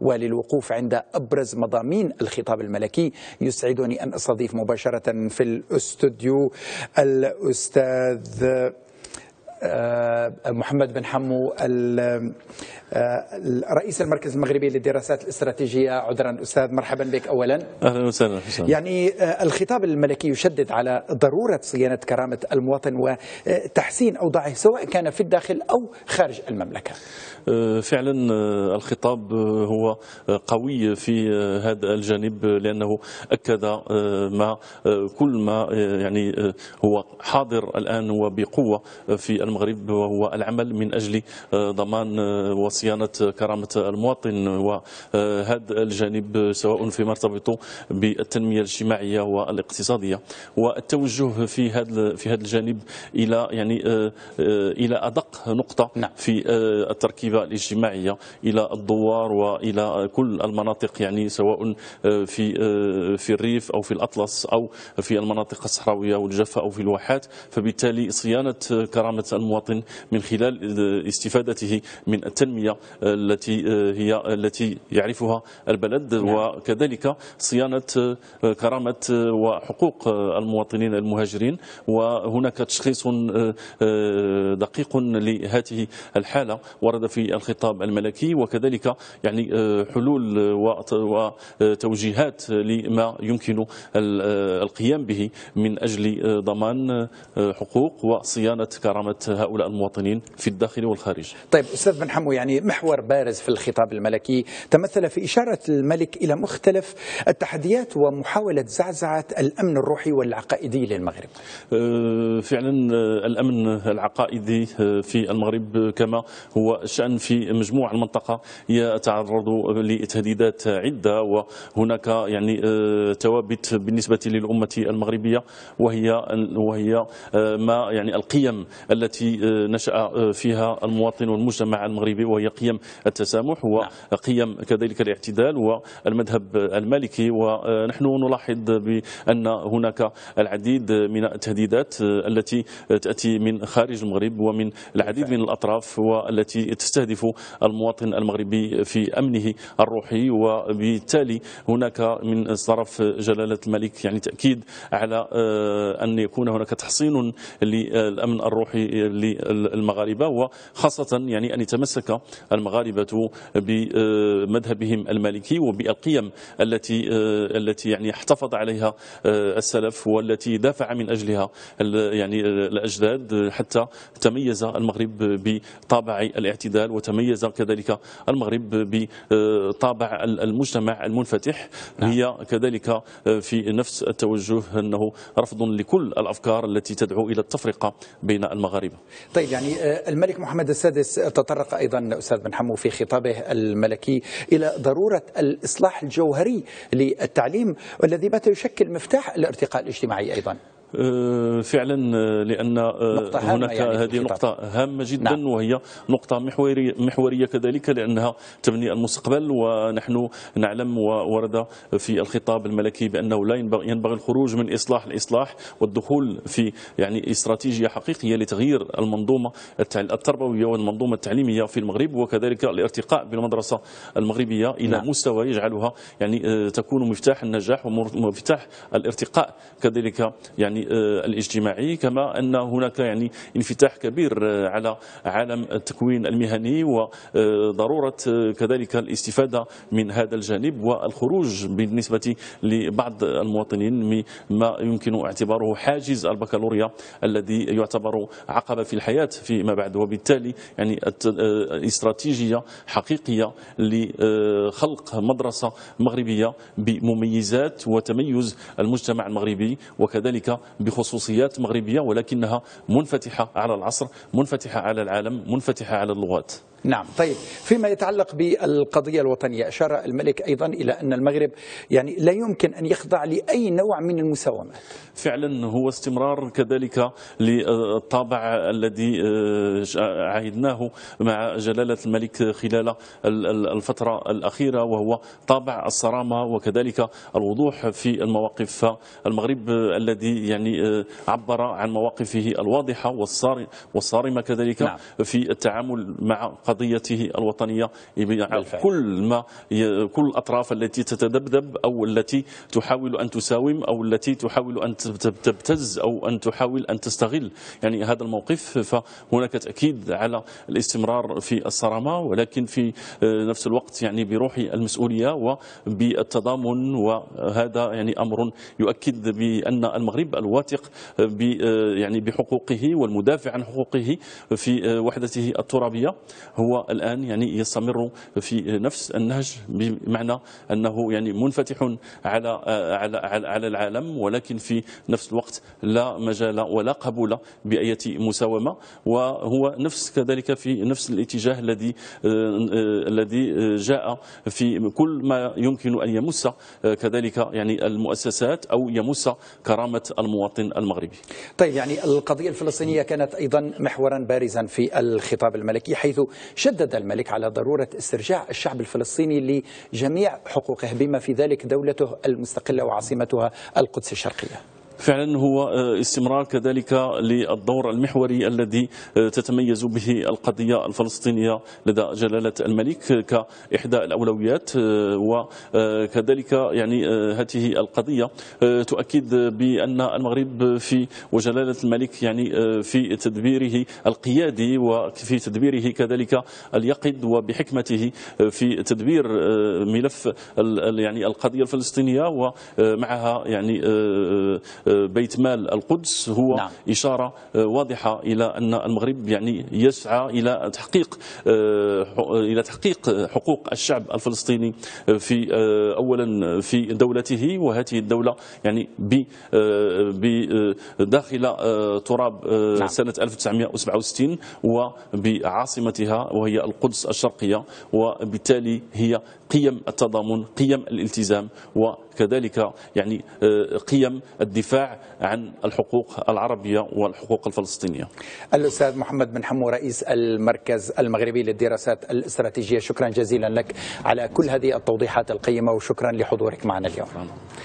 وللوقوف عند ابرز مضامين الخطاب الملكي يسعدني ان استضيف مباشره في الاستوديو الاستاذ آه، محمد بن حمو آه، رئيس المركز المغربي للدراسات الاستراتيجيه عذرا استاذ مرحبا بك اولا اهلا وسهلا يعني آه، الخطاب الملكي يشدد على ضروره صيانه كرامه المواطن وتحسين اوضاعه سواء كان في الداخل او خارج المملكه فعلا الخطاب هو قوي في هذا الجانب لانه اكد ما كل ما يعني هو حاضر الان وبقوه في المملكة المغرب وهو العمل من أجل آه، ضمان آه، وصيانة آه، كرامة المواطن وهذا الجانب سواء فيما يرتبط بالتنمية الاجتماعية والاقتصادية والتوجه في هذا في هذا الجانب إلى يعني إلى أدق نقطة نعم. في التركيبة الاجتماعية إلى الدوار وإلى كل المناطق يعني سواء في في الريف أو في الأطلس أو في المناطق الصحراوية والجفة أو في الواحات فبالتالي صيانة كرامة المواطن من خلال استفادته من التنمية التي هي التي يعرفها البلد نعم. وكذلك صيانة آه، كرامة آه، وحقوق آه، المواطنين المهاجرين وهناك تشخيص دقيق لهذه الحالة ورد في الخطاب الملكي وكذلك يعني حلول وتوجيهات لما يمكن القيام به من أجل ضمان حقوق وصيانة كرامة هؤلاء المواطنين في الداخل والخارج طيب أستاذ بن حمو يعني محور بارز في الخطاب الملكي تمثل في إشارة الملك إلى مختلف التحديات ومحاولة زعزعة الأمن الروحي والعقائدي للمغرب أه، فعلا أه، الأمن العقائدي أه، في المغرب كما هو الشأن في مجموعة المنطقة يتعرض لتهديدات عدة وهناك يعني توابت بالنسبة للأمة المغربية وهي وهي ما يعني القيم التي التي آه، نشأ آه، فيها المواطن والمجتمع المغربي وهي قيم التسامح وقيم نعم. كذلك الاعتدال والمذهب المالكي ونحن آه، نلاحظ بأن هناك العديد من التهديدات التي تأتي من خارج المغرب ومن العديد من الأطراف والتي تستهدف المواطن المغربي في أمنه الروحي وبالتالي هناك من طرف جلالة الملك يعني تأكيد على أن يكون هناك تحصين للأمن الروحي للمغاربة وخاصة يعني أن يتمسك المغاربة بمذهبهم المالكي وبالقيم التي التي يعني احتفظ عليها آه، السلف والتي دافع من أجلها يعني الأجداد حتى تميز المغرب بطابع الاعتدال وتميز كذلك المغرب بطابع المجتمع المنفتح نعم. هي كذلك آه، في نفس التوجه أنه رفض لكل الأفكار التي تدعو إلى التفرقة بين المغاربة كده طيب يعني آه، الملك محمد السادس تطرق أيضا أستاذ بن حمو في خطابه الملكي إلى ضرورة الإصلاح الجوهري للتعليم والذي بات يشكل مفتاح الارتقاء الاجتماعي أيضا أه، فعلا أه، لان أه، هناك يعني هذه نقطه هامه جدا نعم. وهي نقطه محوريه محوريه كذلك لانها تبني المستقبل ونحن نعلم وورد في الخطاب الملكي بانه لا ينبغي, ينبغي الخروج من اصلاح الاصلاح والدخول في يعني استراتيجيه حقيقيه لتغيير المنظومه التربويه والمنظومه التعليميه في المغرب وكذلك الارتقاء بالمدرسه المغربيه الى نعم. مستوى يجعلها يعني تكون مفتاح النجاح ومفتاح الارتقاء كذلك يعني آه، الاجتماعي كما ان هناك يعني انفتاح كبير آه، على عالم التكوين المهني وضروره آه، كذلك الاستفاده من هذا الجانب والخروج بالنسبه لبعض المواطنين مما يمكن اعتباره حاجز البكالوريا الذي يعتبر عقبه في الحياه فيما بعد وبالتالي يعني استراتيجيه حقيقيه لخلق مدرسه مغربيه بمميزات وتميز المجتمع المغربي وكذلك بخصوصيات مغربية ولكنها منفتحة على العصر منفتحة على العالم منفتحة على اللغات نعم طيب فيما يتعلق بالقضية الوطنية أشار الملك أيضا إلى أن المغرب يعني لا يمكن أن يخضع لأي نوع من المساومة فعلا هو استمرار كذلك للطابع الذي آه، عهدناه مع جلالة الملك خلال الفترة الأخيرة وهو طابع الصرامة وكذلك الوضوح في المواقف المغرب الذي يعني آه، عبر عن مواقفه الواضحة والصارمة كذلك نعم. في التعامل مع قضيته الوطنية بالفعل. كل ما كل الأطراف التي تتذبذب أو التي تحاول أن تساوم أو التي تحاول أن تبتز أو أن تحاول أن تستغل يعني هذا الموقف فهناك تأكيد على الاستمرار في الصرامة ولكن في آه، نفس الوقت يعني بروح المسؤولية وبالتضامن وهذا يعني أمر يؤكد بأن المغرب الواثق آه، يعني بحقوقه والمدافع عن حقوقه في آه، وحدته الترابية هو الآن يعني يستمر في نفس النهج بمعنى أنه يعني منفتح على على على العالم ولكن في نفس الوقت لا مجال ولا قبول بأية مساومة وهو نفس كذلك في نفس الاتجاه الذي الذي جاء في كل ما يمكن أن يمس كذلك يعني المؤسسات أو يمس كرامة المواطن المغربي طيب يعني القضية الفلسطينية كانت أيضا محورا بارزا في الخطاب الملكي حيث شدد الملك على ضرورة استرجاع الشعب الفلسطيني لجميع حقوقه بما في ذلك دولته المستقلة وعاصمتها القدس الشرقية فعلا هو آه، استمرار كذلك للدور المحوري الذي آه، تتميز به القضية الفلسطينية لدى جلالة الملك كإحدى الأولويات آه، وكذلك يعني هذه القضية تؤكد بأن المغرب في وجلالة الملك يعني في تدبيره القيادي وفي تدبيره كذلك اليقظ وبحكمته في تدبير ملف يعني القضية الفلسطينية ومعها يعني بيت مال القدس هو نعم. إشارة آه، واضحة إلى أن المغرب يعني يسعى إلى تحقيق آه، إلى تحقيق حقوق الشعب الفلسطيني آه، في أولا في دولته وهذه الدولة يعني بداخل تراب نعم. سنة 1967 وبعاصمتها وهي القدس الشرقية وبالتالي هي قيم التضامن قيم الالتزام وكذلك يعني قيم الدفاع الدفاع عن الحقوق العربية والحقوق الفلسطينية الأستاذ محمد بن حمو رئيس المركز المغربي للدراسات الاستراتيجية شكرا جزيلا لك على كل هذه التوضيحات القيمة وشكرا لحضورك معنا اليوم